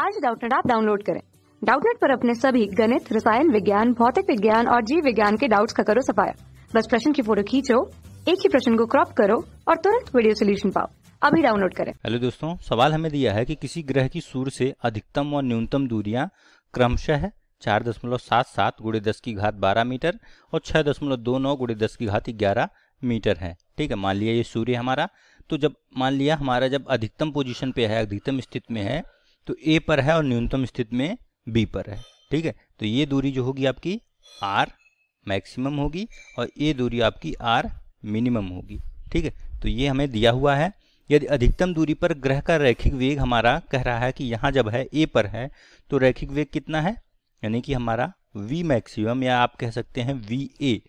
आज डाउटनेट आप डाउनलोड करें डाउटनेट पर अपने सभी गणित रसायन विज्ञान भौतिक विज्ञान और जीव विज्ञान के डाउट्स का करो सफाया बस प्रश्न की फोटो खींचो एक ही प्रश्न को क्रॉप करो और तुरंत वीडियो सोल्यूशन पाओ अभी डाउनलोड करें हेलो दोस्तों सवाल हमें दिया है कि किसी ग्रह की सूर्य से अधिकतम और न्यूनतम दूरियां क्रमशः चार दशमलव सात सात गुड़े दस की घात बारह मीटर और छह दशमलव दो नौ गुड़े दस की घात ग्यारह मीटर है ठीक है मान लिया ये सूर्य हमारा तो जब मान लिया हमारा जब अधिकतम पोजीशन पे है अधिकतम स्थिति में है तो ए पर है और न्यूनतम स्थिति में बी पर है ठीक है तो ये दूरी जो होगी आपकी आर मैक्सिमम होगी और ये दूरी आपकी आर मिनिमम होगी ठीक है तो ये हमें दिया हुआ है यदि अधिकतम दूरी पर ग्रह का रैखिक वेग हमारा कह रहा है कि यहाँ जब है ए पर है तो रैखिक वेग कितना है यानी कि हमारा वी मैक्सिमम या आप कह सकते हैं वी ए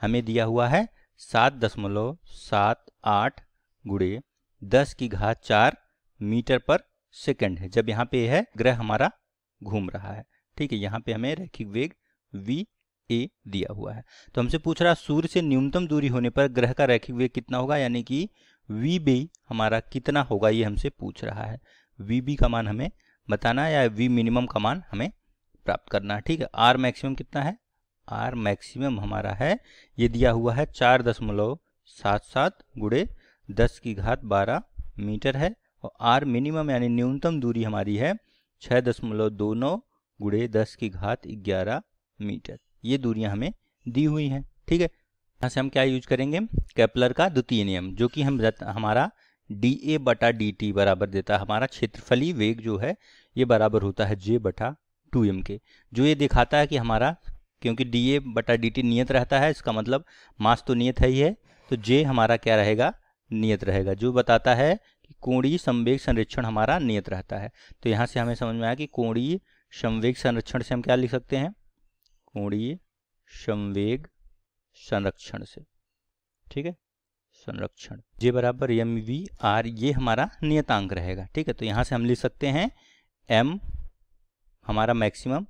हमें दिया हुआ है सात दशमलव सात आठ गुड़े दस की घात चार मीटर पर सेकेंड है जब यहाँ पे है ग्रह हमारा घूम रहा है ठीक है यहाँ पे हमें रैखिक वेग वी ए दिया हुआ है तो हमसे पूछ रहा सूर्य से न्यूनतम दूरी होने पर ग्रह का रैखिक वेग कितना होगा यानी कि वी बी हमारा कितना होगा ये हमसे पूछ रहा है वी बी का मान हमें बताना है या वी मिनिमम का मान हमें प्राप्त करना है ठीक है आर मैक्सिमम कितना है आर मैक्सिमम हमारा है ये दिया हुआ है चार दशमलव सात सात गुड़े दस की घात बारह मीटर है और आर मिनिमम यानी न्यूनतम दूरी हमारी है छः दशमलव दो नौ गुड़े दस की घात ग्यारह मीटर ये दूरियां हमें दी हुई हैं ठीक है यहाँ से हम क्या यूज करेंगे कैपलर का द्वितीय नियम जो कि हम हमारा डी ए बटा डी टी बराबर देता है हमारा क्षेत्रफली वेग जो है ये बराबर होता है जे बटा टू एम के जो ये दिखाता है कि हमारा क्योंकि डी ए बटा डी टी नियत रहता है इसका मतलब मास तो नियत है ही है तो जे हमारा क्या रहेगा नियत रहेगा जो बताता है कि कोणीय संवेग संरक्षण हमारा नियत रहता है तो यहां से हमें समझ में आया कि कोणीय संवेग संरक्षण से हम क्या लिख सकते हैं कोणीय संवेग संरक्षण से ठीक है संरक्षण जे बराबर एम वी आर ये हमारा नियतांक रहेगा ठीक है तो यहां से हम लिख सकते हैं एम हमारा मैक्सिमम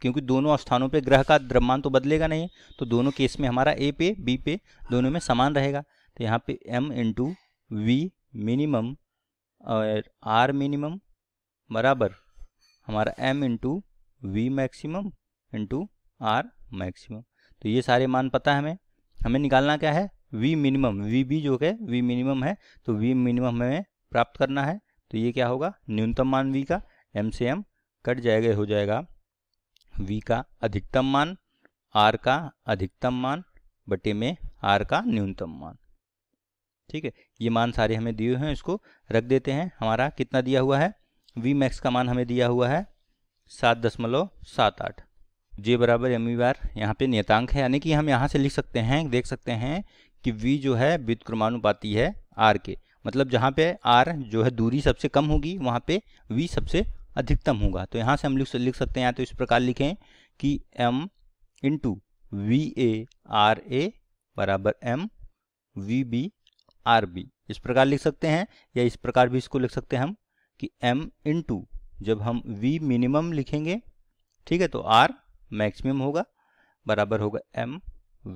क्योंकि दोनों स्थानों पे ग्रह का द्रव्यमान तो बदलेगा नहीं तो दोनों केस में हमारा ए पे बी पे दोनों में समान रहेगा तो यहाँ पे m इंटू वी मिनिमम और आर मिनिमम बराबर हमारा m into v maximum into r maximum तो ये सारे मान पता है हमें हमें निकालना क्या है वी मिनिमम वी बी जो है वी मिनिमम है तो वी मिनिमम हमें प्राप्त करना है तो ये क्या होगा न्यूनतम मान वी का एम से एम कट जाएगा हो जाएगा वी का अधिकतम मान आर का अधिकतम मान बटे में आर का न्यूनतम मान ठीक है ये मान सारे हमें दिए हुए हैं इसको रख देते हैं हमारा कितना दिया हुआ है वी मैक्स का मान हमें दिया हुआ है सात दशमलव सात आठ जे बराबर एम वी बार यहाँ पे नियतांक है यानी कि हम यहाँ से लिख सकते हैं देख सकते हैं कि वी जो है क्रमानुपाती है आर के मतलब जहाँ पे आर जो है दूरी सबसे कम होगी वहाँ पे वी सबसे अधिकतम होगा तो यहाँ से हम लिख लिख सकते हैं तो इस प्रकार लिखें कि m into v a r a बराबर m v b r b इस प्रकार लिख सकते हैं या इस प्रकार भी इसको लिख सकते हैं हम कि एम इन टू जब हम वी मिनिमम लिखेंगे ठीक है तो आर मैक्सिमम होगा बराबर होगा एम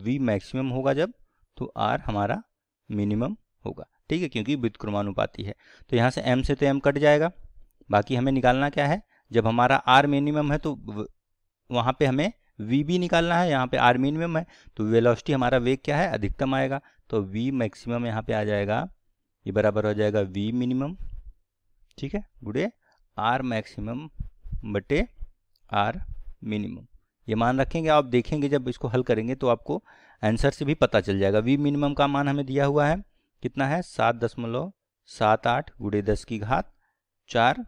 वी मैक्सिमम होगा जब तो आर हमारा मिनिमम होगा ठीक है क्योंकि व्युतक्रमानुपाती है तो यहाँ से एम से तो एम कट जाएगा बाकी हमें निकालना क्या है जब हमारा आर मिनिमम है तो वहाँ पे हमें वी भी निकालना है यहाँ पे आर मिनिमम है तो वेलोसिटी हमारा वेग क्या है अधिकतम आएगा तो वी मैक्सिमम यहाँ पे आ जाएगा ये बराबर हो जाएगा वी मिनिमम ठीक है गुड़े आर मैक्सिमम बटे आर मिनिमम ये मान रखेंगे आप देखेंगे जब इसको हल करेंगे तो आपको आंसर से भी पता चल जाएगा वी मिनिमम का मान हमें दिया हुआ है कितना है सात दशमलव सात आठ गुड़े दस की घात चार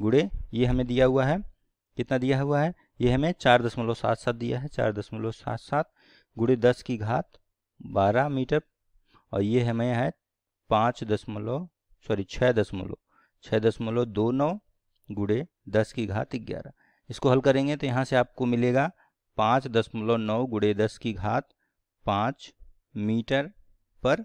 गुड़े ये हमें दिया हुआ है कितना दिया हुआ है ये हमें चार दशमलव सात सात दिया है चार दशमलव सात सात गुड़े दस की घात बारह मीटर और ये हमें है पाँच दशमलव सॉरी छः दशमलव छः दशमलव दो नौ गुड़े दस की घात ग्यारह इसको हल करेंगे तो यहाँ से आपको मिलेगा पाँच दशमलव नौ गुड़े दस की घात पाँच मीटर पर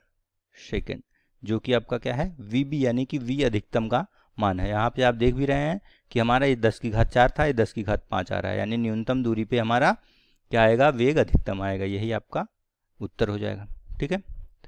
सेकेंड जो कि आपका क्या है वी बी यानी कि वी अधिकतम का मान है यहाँ पे आप देख भी रहे हैं कि हमारा ये दस की घात चार था ये दस की घात पाँच आ रहा है यानी न्यूनतम दूरी पे हमारा क्या आएगा वेग अधिकतम आएगा यही आपका उत्तर हो जाएगा ठीक है